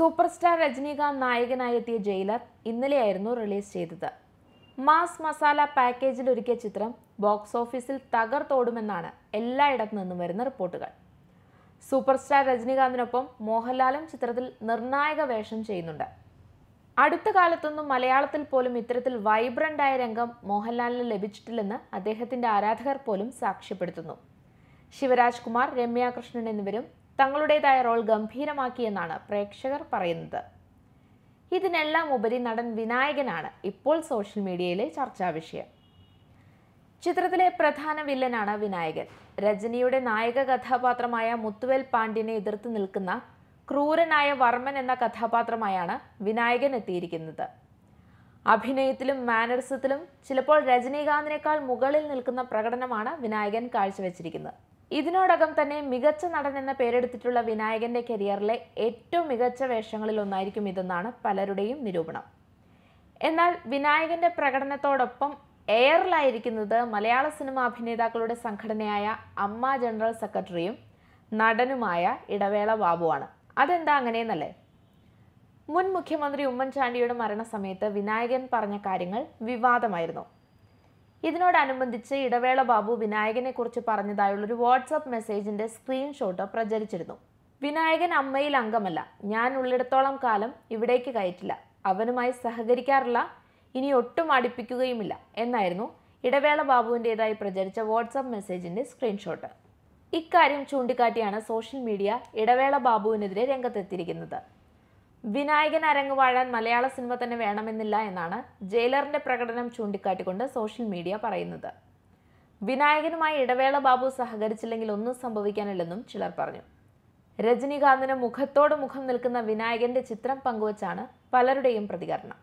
super star Rajinikanth നായകനായെത്തിയ Jailer ഇന്നലെയായിരുന്നു release ചെയ്തത് മാസ് മസാല പാക്കേജിൽ ഒരുക്കിയ ചിത്രം ബോക്സ് ഓഫീസിൽ തകർത്തോടുമെന്നാണ് എല്ലായിടത്തു നിന്നും വരുന്ന റിപ്പോർട്ടുകൾ സൂപ്പർ സ്റ്റാർ രജനീകാന്തിനൊപ്പം മോഹൻലാലും ചിത്രത്തിൽ നിർണായക വേഷം ചെയ്യുന്നുണ്ട് അടുത്ത കാലത്തൊന്നും മലയാളത്തിൽ പോലും ഇത്തരത്തിൽ വൈബ്രൻ്റായ രംഗം മോഹൻലാലിന് ലഭിച്ചിട്ടില്ലെന്ന് അദ്ദേഹത്തിൻ്റെ ആരാധകർ പോലും സാക്ഷ്യപ്പെടുത്തുന്നു ശിവരാജ് കുമാർ എന്നിവരും തങ്ങളുടേതായ റോൾ ഗംഭീരമാക്കിയെന്നാണ് പ്രേക്ഷകർ പറയുന്നത് ഇതിനെല്ലാം ഉപരി നടൻ വിനായകനാണ് ഇപ്പോൾ സോഷ്യൽ മീഡിയയിലെ ചർച്ചാ വിഷയം ചിത്രത്തിലെ പ്രധാന വില്ലനാണ് വിനായകൻ രജനിയുടെ നായക കഥാപാത്രമായ മുത്തുവേൽ പാണ്ഡ്യനെ എതിർത്ത് നിൽക്കുന്ന ക്രൂരനായ വർമ്മൻ എന്ന കഥാപാത്രമായാണ് വിനായകൻ എത്തിയിരിക്കുന്നത് അഭിനയത്തിലും മാനറിസത്തിലും ചിലപ്പോൾ രജനീകാന്തിനേക്കാൾ മുകളിൽ നിൽക്കുന്ന പ്രകടനമാണ് വിനായകൻ കാഴ്ചവെച്ചിരിക്കുന്നത് ഇതിനോടകം തന്നെ മികച്ച നടൻ എന്ന പേരെടുത്തിട്ടുള്ള വിനായകന്റെ കരിയറിലെ ഏറ്റവും മികച്ച വേഷങ്ങളിൽ ഒന്നായിരിക്കും ഇതെന്നാണ് പലരുടെയും നിരൂപണം എന്നാൽ വിനായകന്റെ പ്രകടനത്തോടൊപ്പം എയറിലായിരിക്കുന്നത് മലയാള സിനിമാ അഭിനേതാക്കളുടെ സംഘടനയായ അമ്മ ജനറൽ സെക്രട്ടറിയും നടനുമായ ഇടവേള ബാബുവാണ് അതെന്താ അങ്ങനെയെന്നല്ലേ മുൻ മുഖ്യമന്ത്രി ഉമ്മൻചാണ്ടിയുടെ മരണസമയത്ത് വിനായകൻ പറഞ്ഞ കാര്യങ്ങൾ വിവാദമായിരുന്നു ഇതിനോടനുബന്ധിച്ച് ഇടവേള ബാബു വിനായകനെ കുറിച്ച് പറഞ്ഞതായുള്ളൊരു വാട്സപ്പ് മെസ്സേജിന്റെ സ്ക്രീൻഷോട്ട് പ്രചരിച്ചിരുന്നു വിനായകൻ അമ്മയിൽ അംഗമല്ല ഞാൻ ഉള്ളിടത്തോളം കാലം ഇവിടേക്ക് കയറ്റില്ല അവനുമായി സഹകരിക്കാറില്ല ഇനി ഒട്ടും അടുപ്പിക്കുകയുമില്ല എന്നായിരുന്നു ഇടവേള ബാബുവിൻ്റെതായി പ്രചരിച്ച വാട്സപ്പ് മെസ്സേജിന്റെ സ്ക്രീൻഷോട്ട് ഇക്കാര്യം ചൂണ്ടിക്കാട്ടിയാണ് സോഷ്യൽ മീഡിയ ഇടവേള ബാബുവിനെതിരെ രംഗത്തെത്തിയിരിക്കുന്നത് വിനായകൻ അരങ്ങ് വാഴാൻ മലയാള സിനിമ തന്നെ വേണമെന്നില്ല എന്നാണ് ജയിലറിന്റെ പ്രകടനം ചൂണ്ടിക്കാട്ടിക്കൊണ്ട് സോഷ്യൽ മീഡിയ പറയുന്നത് വിനായകനുമായി ഇടവേള ബാബു സഹകരിച്ചില്ലെങ്കിൽ ഒന്നും സംഭവിക്കാനില്ലെന്നും ചിലർ പറഞ്ഞു രജനീകാന്തിന് മുഖത്തോട് മുഖം നിൽക്കുന്ന വിനായകന്റെ ചിത്രം പങ്കുവച്ചാണ് പലരുടെയും പ്രതികരണം